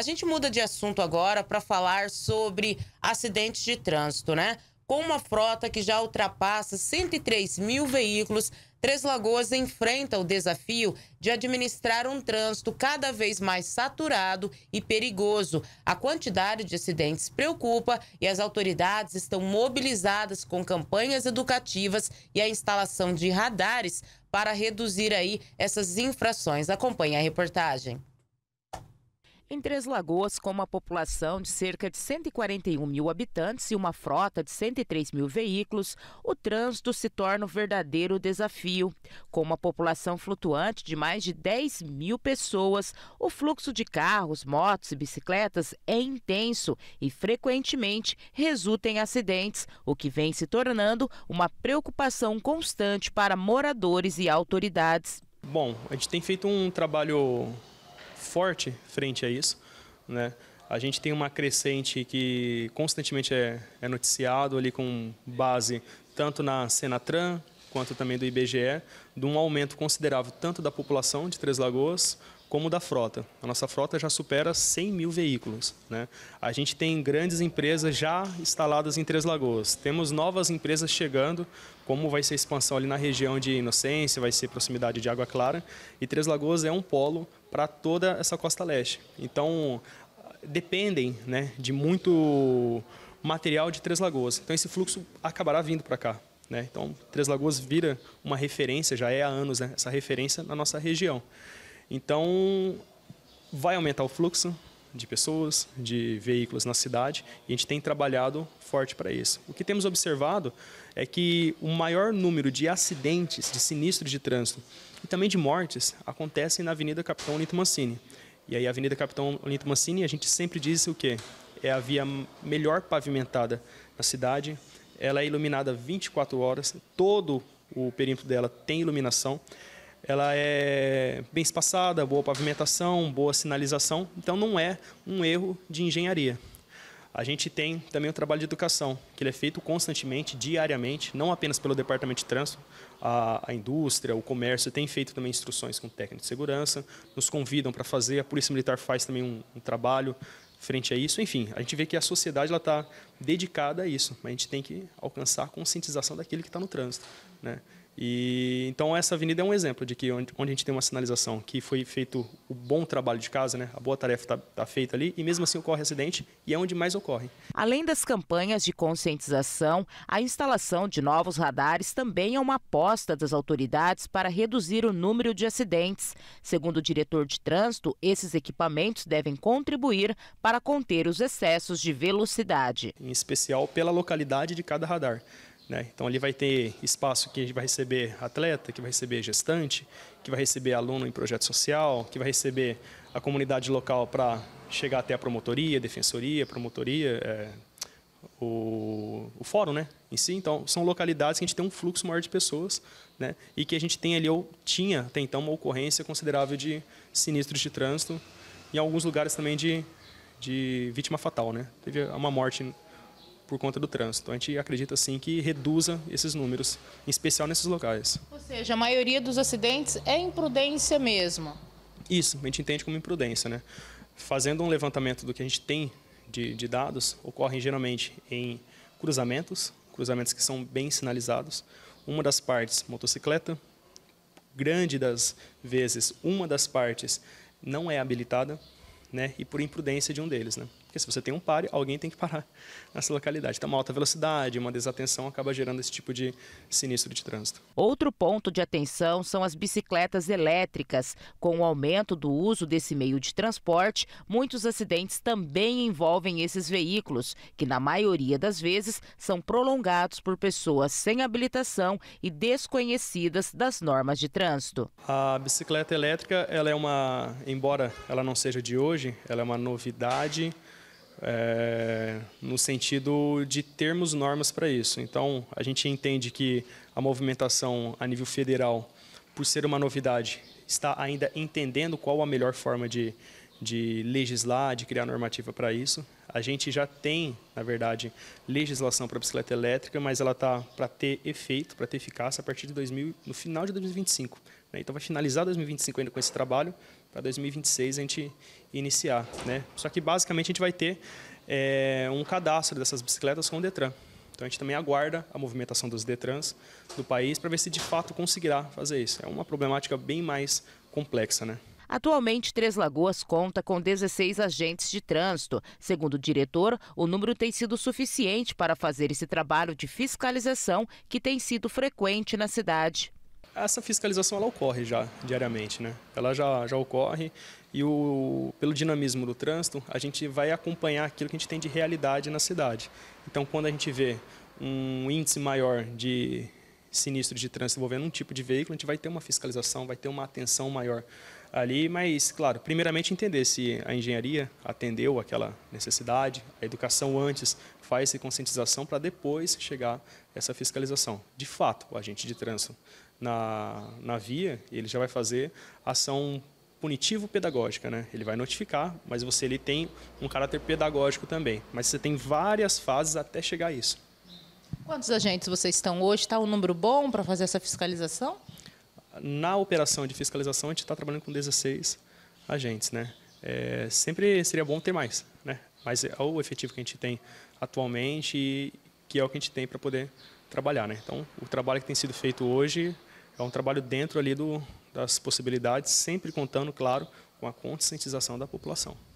A gente muda de assunto agora para falar sobre acidentes de trânsito, né? Com uma frota que já ultrapassa 103 mil veículos, Três Lagoas enfrenta o desafio de administrar um trânsito cada vez mais saturado e perigoso. A quantidade de acidentes preocupa e as autoridades estão mobilizadas com campanhas educativas e a instalação de radares para reduzir aí essas infrações. Acompanhe a reportagem. Em Três Lagoas, com uma população de cerca de 141 mil habitantes e uma frota de 103 mil veículos, o trânsito se torna um verdadeiro desafio. Com uma população flutuante de mais de 10 mil pessoas, o fluxo de carros, motos e bicicletas é intenso e frequentemente resulta em acidentes, o que vem se tornando uma preocupação constante para moradores e autoridades. Bom, a gente tem feito um trabalho forte frente a isso. Né? A gente tem uma crescente que constantemente é, é noticiado ali com base tanto na Senatran quanto também do IBGE, de um aumento considerável tanto da população de Três Lagoas como da frota. A nossa frota já supera 100 mil veículos. Né? A gente tem grandes empresas já instaladas em Três Lagoas. Temos novas empresas chegando, como vai ser a expansão ali na região de Inocência, vai ser proximidade de Água Clara. E Três Lagoas é um polo para toda essa costa leste. Então, dependem né, de muito material de Três Lagoas. Então, esse fluxo acabará vindo para cá. Né? Então, Três Lagoas vira uma referência, já é há anos né, essa referência na nossa região. Então, vai aumentar o fluxo de pessoas, de veículos na cidade, e a gente tem trabalhado forte para isso. O que temos observado é que o maior número de acidentes, de sinistros de trânsito e também de mortes acontecem na Avenida Capitão Olinto Mancini. E aí a Avenida Capitão Olinto Mancini, a gente sempre diz o quê? É a via melhor pavimentada na cidade, ela é iluminada 24 horas, todo o perímetro dela tem iluminação ela é bem espaçada, boa pavimentação, boa sinalização, então não é um erro de engenharia. A gente tem também o trabalho de educação, que ele é feito constantemente, diariamente, não apenas pelo Departamento de Trânsito, a, a indústria, o comércio tem feito também instruções com técnico de segurança, nos convidam para fazer, a Polícia Militar faz também um, um trabalho frente a isso. Enfim, a gente vê que a sociedade está dedicada a isso, mas a gente tem que alcançar a conscientização daquele que está no trânsito. Né? E então essa avenida é um exemplo de que onde, onde a gente tem uma sinalização que foi feito o bom trabalho de casa, né? A boa tarefa está tá feita ali e mesmo assim ocorre acidente e é onde mais ocorre. Além das campanhas de conscientização, a instalação de novos radares também é uma aposta das autoridades para reduzir o número de acidentes. Segundo o diretor de trânsito, esses equipamentos devem contribuir para conter os excessos de velocidade. Em especial pela localidade de cada radar. Né? Então, ali vai ter espaço que a gente vai receber atleta, que vai receber gestante, que vai receber aluno em projeto social, que vai receber a comunidade local para chegar até a promotoria, defensoria, promotoria, é, o, o, fórum né, em si. Então, são localidades que a gente tem um fluxo maior de pessoas né, e que a gente tem ali, ou tinha até então, uma ocorrência considerável de sinistros de trânsito e alguns lugares também de, de vítima fatal. Né? Teve uma morte por conta do trânsito. A gente acredita sim que reduza esses números, em especial nesses locais. Ou seja, a maioria dos acidentes é imprudência mesmo. Isso, a gente entende como imprudência, né? Fazendo um levantamento do que a gente tem de, de dados, ocorrem geralmente em cruzamentos, cruzamentos que são bem sinalizados. Uma das partes, motocicleta, grande das vezes, uma das partes não é habilitada, né? E por imprudência de um deles, né? Porque se você tem um pare, alguém tem que parar nessa localidade. Então, uma alta velocidade, uma desatenção acaba gerando esse tipo de sinistro de trânsito. Outro ponto de atenção são as bicicletas elétricas. Com o aumento do uso desse meio de transporte, muitos acidentes também envolvem esses veículos, que na maioria das vezes são prolongados por pessoas sem habilitação e desconhecidas das normas de trânsito. A bicicleta elétrica, ela é uma, embora ela não seja de hoje, ela é uma novidade é, no sentido de termos normas para isso. Então, a gente entende que a movimentação a nível federal, por ser uma novidade, está ainda entendendo qual a melhor forma de, de legislar, de criar normativa para isso. A gente já tem, na verdade, legislação para a bicicleta elétrica, mas ela está para ter efeito, para ter eficácia a partir de 2000, no final de 2025. Né? Então vai finalizar 2025 ainda com esse trabalho, para 2026 a gente iniciar. Né? Só que basicamente a gente vai ter é, um cadastro dessas bicicletas com o Detran. Então a gente também aguarda a movimentação dos Detrans do país para ver se de fato conseguirá fazer isso. É uma problemática bem mais complexa, né? Atualmente, Três Lagoas conta com 16 agentes de trânsito. Segundo o diretor, o número tem sido suficiente para fazer esse trabalho de fiscalização que tem sido frequente na cidade. Essa fiscalização ela ocorre já diariamente, né? Ela já, já ocorre e o, pelo dinamismo do trânsito, a gente vai acompanhar aquilo que a gente tem de realidade na cidade. Então, quando a gente vê um índice maior de sinistro de trânsito envolvendo um tipo de veículo, a gente vai ter uma fiscalização, vai ter uma atenção maior ali, mas, claro, primeiramente entender se a engenharia atendeu aquela necessidade, a educação antes faz essa conscientização para depois chegar essa fiscalização. De fato, o agente de trânsito na, na via, ele já vai fazer ação punitivo-pedagógica, né? Ele vai notificar, mas você ele tem um caráter pedagógico também. Mas você tem várias fases até chegar a isso. Quantos agentes vocês estão hoje? Está um número bom para fazer essa fiscalização? Na operação de fiscalização, a gente está trabalhando com 16 agentes. Né? É, sempre seria bom ter mais, né? mas é o efetivo que a gente tem atualmente e que é o que a gente tem para poder trabalhar. Né? Então, o trabalho que tem sido feito hoje é um trabalho dentro ali do, das possibilidades, sempre contando, claro, com a conscientização da população.